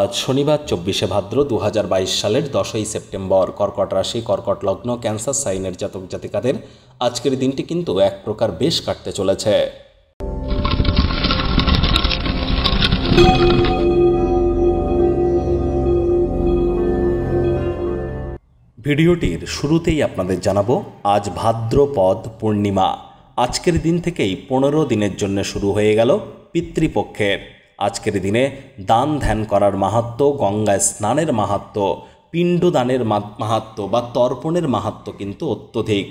আজ শনিবার চব্বিশে ভাদ্র দু সালের দশই সেপ্টেম্বর কর্কট রাশি কর্কট লগ্ন ক্যান্সার সাইনের জাতক জাতিকাদের আজকের দিনটি কিন্তু এক প্রকার বেশ কাটতে চলেছে ভিডিওটির শুরুতেই আপনাদের জানাবো আজ ভাদ্রপদ পূর্ণিমা আজকের দিন থেকেই পনেরো দিনের জন্য শুরু হয়ে গেল পিতৃপক্ষের আজকের দিনে দান ধ্যান করার মাহাত্ম গঙ্গায় স্নানের মাহাত্ম পিণ্ডদানের মাহাত্ম বা তর্পণের মাহাত্ম কিন্তু অত্যধিক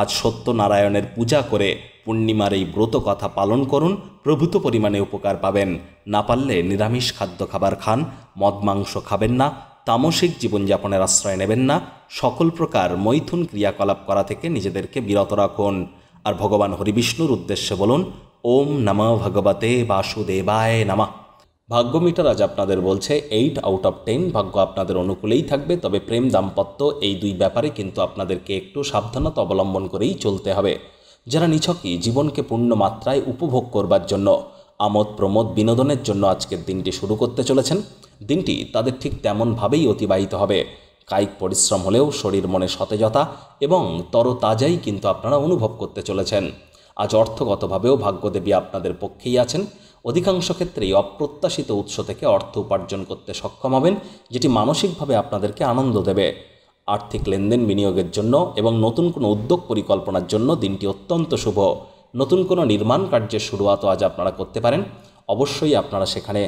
আজ সত্যনারায়ণের পূজা করে পূর্ণিমার এই ব্রত কথা পালন করুন প্রভূত পরিমাণে উপকার পাবেন না পারলে নিরামিষ খাদ্য খাবার খান মদ মাংস খাবেন না তামসিক জীবনযাপনের আশ্রয় নেবেন না সকল প্রকার মৈথুন ক্রিয়াকলাপ করা থেকে নিজেদেরকে বিরত রাখুন আর ভগবান হরিবিষ্ণুর উদ্দেশ্যে বলুন ওম নম ভগবতে বাসুদেবায় নামা ভাগ্য মিটার আজ আপনাদের বলছে এইট আউট অফ টেন ভাগ্য আপনাদের অনুকূলেই থাকবে তবে প্রেম দাম্পত্য এই দুই ব্যাপারে কিন্তু আপনাদেরকে একটু সাবধানতা অবলম্বন করেই চলতে হবে যারা নিছকই জীবনকে পূর্ণ মাত্রায় উপভোগ করবার জন্য আমোদ প্রমোদ বিনোদনের জন্য আজকের দিনটি শুরু করতে চলেছেন দিনটি তাদের ঠিক তেমনভাবেই অতিবাহিত হবে কায়িক পরিশ্রম হলেও শরীর মনে সতেজতা এবং তরতাজাই কিন্তু আপনারা অনুভব করতে চলেছেন আজ অর্থগতভাবেও ভাগ্যদেবী আপনাদের পক্ষেই আছেন অধিকাংশ ক্ষেত্রেই অপ্রত্যাশিত উৎস থেকে অর্থ উপার্জন করতে সক্ষম হবেন যেটি মানসিকভাবে আপনাদেরকে আনন্দ দেবে আর্থিক লেনদেন বিনিয়োগের জন্য এবং নতুন কোনো উদ্যোগ পরিকল্পনার জন্য দিনটি অত্যন্ত শুভ নতুন কোনো নির্মাণ কার্যের শুরুয়াতও আজ আপনারা করতে পারেন অবশ্যই আপনারা সেখানে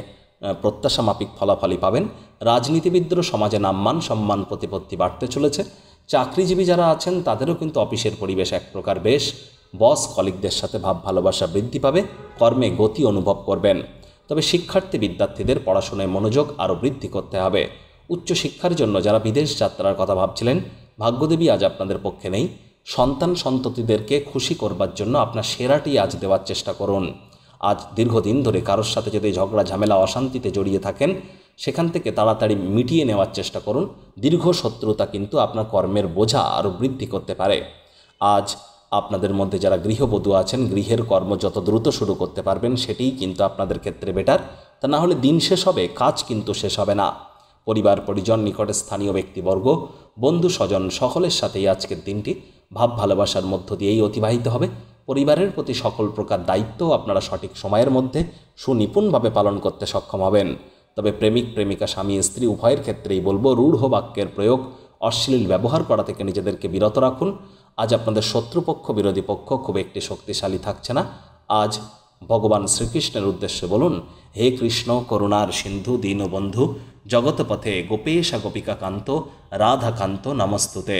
মাপিক ফলাফলই পাবেন রাজনীতিবিদদের সমাজে নামমান সম্মান প্রতিপত্তি বাড়তে চলেছে চাকরিজীবী যারা আছেন তাদেরও কিন্তু অফিসের পরিবেশ এক প্রকার বেশ বস কলিকদের সাথে ভাব ভালোবাসা বৃদ্ধি পাবে কর্মে গতি অনুভব করবেন তবে শিক্ষার্থী বিদ্যার্থীদের পড়াশোনায় মনোযোগ আরও বৃদ্ধি করতে হবে উচ্চশিক্ষার জন্য যারা বিদেশ যাত্রার কথা ভাবছিলেন ভাগ্যদেবী আজ আপনাদের পক্ষে নেই সন্তান সন্ততিদেরকে খুশি করবার জন্য আপনার সেরাটি আজ দেওয়ার চেষ্টা করুন আজ দীর্ঘদিন ধরে কারোর সাথে যদি ঝগড়া ঝামেলা অশান্তিতে জড়িয়ে থাকেন সেখান থেকে তাড়াতাড়ি মিটিয়ে নেওয়ার চেষ্টা করুন দীর্ঘ শত্রুতা কিন্তু আপনার কর্মের বোঝা আরও বৃদ্ধি করতে পারে আজ আপনাদের মধ্যে যারা গৃহবধূ আছেন গৃহের কর্ম যত দ্রুত শুরু করতে পারবেন সেটিই কিন্তু আপনাদের ক্ষেত্রে বেটার তা না হলে দিন শেষ হবে কাজ কিন্তু শেষ হবে না পরিবার পরিজন নিকটে স্থানীয় ব্যক্তিবর্গ বন্ধু স্বজন সকলের সাথেই আজকের দিনটি ভাব ভালোবাসার মধ্য দিয়েই অতিবাহিত হবে পরিবারের প্রতি সকল প্রকার দায়িত্ব আপনারা সঠিক সময়ের মধ্যে সুনিপুণভাবে পালন করতে সক্ষম হবেন তবে প্রেমিক প্রেমিকা স্বামী স্ত্রী উভয়ের ক্ষেত্রেই বলবো রূঢ় বাক্যের প্রয়োগ অশ্লীল ব্যবহার করা থেকে নিজেদেরকে বিরত রাখুন আজ আপনাদের শত্রুপক্ষ বিরোধী পক্ষ খুব একটি শক্তিশালী থাকছে না আজ ভগবান শ্রীকৃষ্ণের উদ্দেশ্যে বলুন হে কৃষ্ণ করুণার সিন্ধু দীনবন্ধু জগৎপথে গোপেশা গোপিকাকান্ত রাধাকান্ত নমস্তুতে